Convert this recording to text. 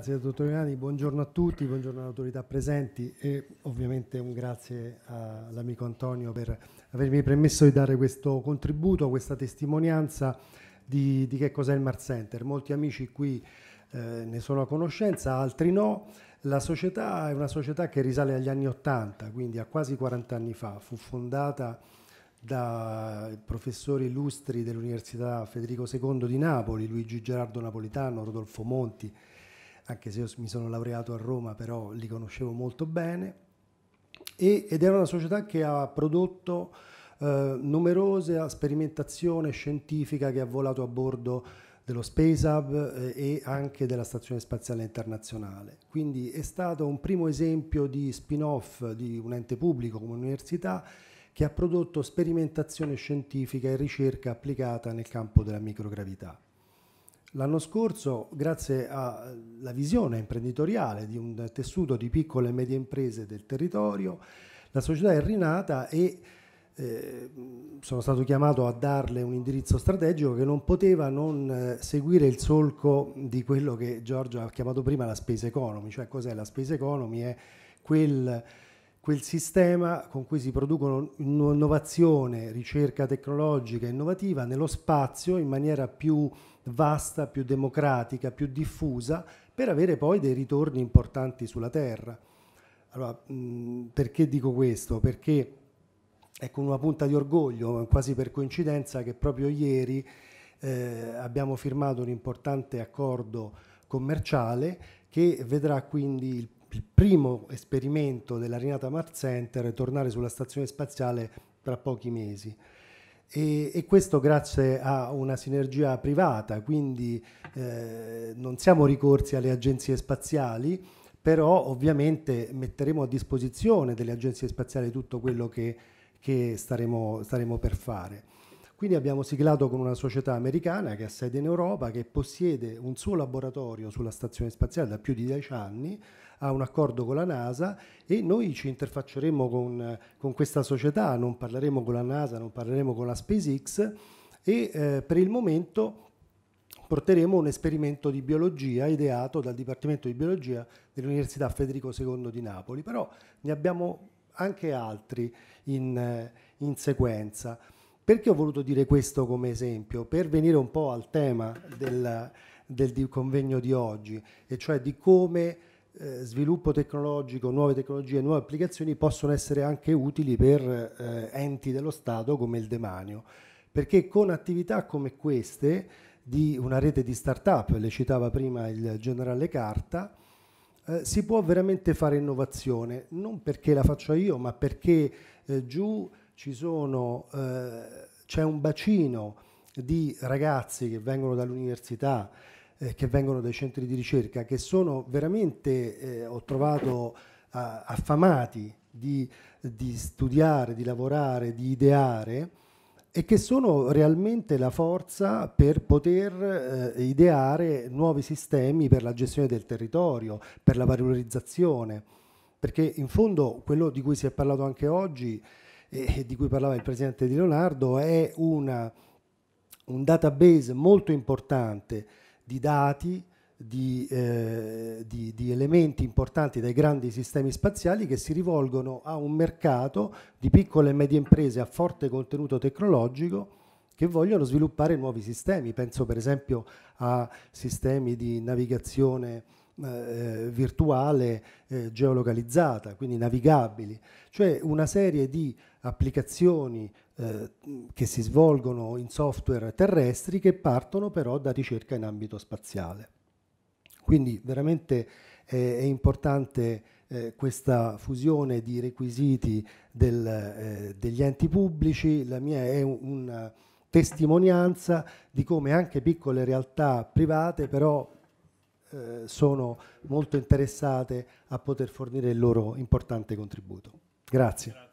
Grazie dottor Iani, buongiorno a tutti, buongiorno alle autorità presenti e ovviamente un grazie all'amico Antonio per avermi permesso di dare questo contributo, questa testimonianza di, di che cos'è il Mars Center. Molti amici qui eh, ne sono a conoscenza, altri no. La società è una società che risale agli anni Ottanta, quindi a quasi 40 anni fa, fu fondata da professori illustri dell'Università Federico II di Napoli, Luigi Gerardo Napolitano, Rodolfo Monti, anche se io mi sono laureato a Roma, però li conoscevo molto bene, e, ed era una società che ha prodotto eh, numerose sperimentazioni scientifiche che ha volato a bordo dello Space Hub eh, e anche della Stazione Spaziale Internazionale. Quindi è stato un primo esempio di spin-off di un ente pubblico come un'università che ha prodotto sperimentazione scientifica e ricerca applicata nel campo della microgravità. L'anno scorso, grazie alla visione imprenditoriale di un tessuto di piccole e medie imprese del territorio, la società è rinata e eh, sono stato chiamato a darle un indirizzo strategico che non poteva non eh, seguire il solco di quello che Giorgio ha chiamato prima la space economy, cioè cos'è la space economy? È quel quel sistema con cui si producono innovazione, ricerca tecnologica innovativa nello spazio in maniera più vasta, più democratica, più diffusa, per avere poi dei ritorni importanti sulla Terra. Allora, mhmm, perché dico questo? Perché è con ecco, una punta di orgoglio, quasi per coincidenza, che proprio ieri eh, abbiamo firmato un importante accordo commerciale che vedrà quindi il il primo esperimento della dell'Arenata Mars Center è tornare sulla stazione spaziale tra pochi mesi. E, e, questo grazie a una sinergia privata, quindi eh, non siamo ricorsi alle agenzie spaziali, però ovviamente metteremo a disposizione delle agenzie spaziali tutto quello che, che staremo, staremo per fare. Quindi abbiamo siglato con una società americana che ha sede in Europa, che possiede un suo laboratorio sulla stazione spaziale da più di dieci anni, ha un accordo con la NASA e noi ci interfacceremo con, con questa società, non parleremo con la NASA, non parleremo con la SpaceX e eh, per il momento porteremo un esperimento di biologia ideato dal Dipartimento di Biologia dell'Università Federico II di Napoli, però ne abbiamo anche altri in, in sequenza. Perché ho voluto dire questo come esempio? Per venire un po' al tema del, del, del convegno di oggi, e cioè di come eh, sviluppo tecnologico, nuove tecnologie, nuove applicazioni possono essere anche utili per eh, enti dello Stato come il demanio. Perché con attività come queste, di una rete di start-up, le citava prima il generale Carta, eh, si può veramente fare innovazione, non perché la faccio io, ma perché eh, giù ci sono, eh, c'è un bacino di ragazzi che vengono dall'università, eh, che vengono dai centri di ricerca, che sono veramente, eh, ho trovato, eh, affamati di, di studiare, di lavorare, di ideare e che sono realmente la forza per poter eh, ideare nuovi sistemi per la gestione del territorio, per la valorizzazione, perché in fondo quello di cui si è parlato anche oggi eh, di cui parlava il presidente Di Leonardo è una, un database molto importante di dati, di, eh, di, di, elementi importanti dai grandi sistemi spaziali che si rivolgono a un mercato di piccole e medie imprese a forte contenuto tecnologico che vogliono sviluppare nuovi sistemi. Penso per esempio a sistemi di navigazione eh, virtuale eh, geolocalizzata, quindi navigabili, cioè una serie di applicazioni eh, che si svolgono in software terrestri che partono però da ricerca in ambito spaziale. Quindi veramente è importante eh, questa fusione di requisiti del, eh, degli enti pubblici, la mia è un, una testimonianza di come anche piccole realtà private però eh, sono molto interessate a poter fornire il loro importante contributo. Grazie.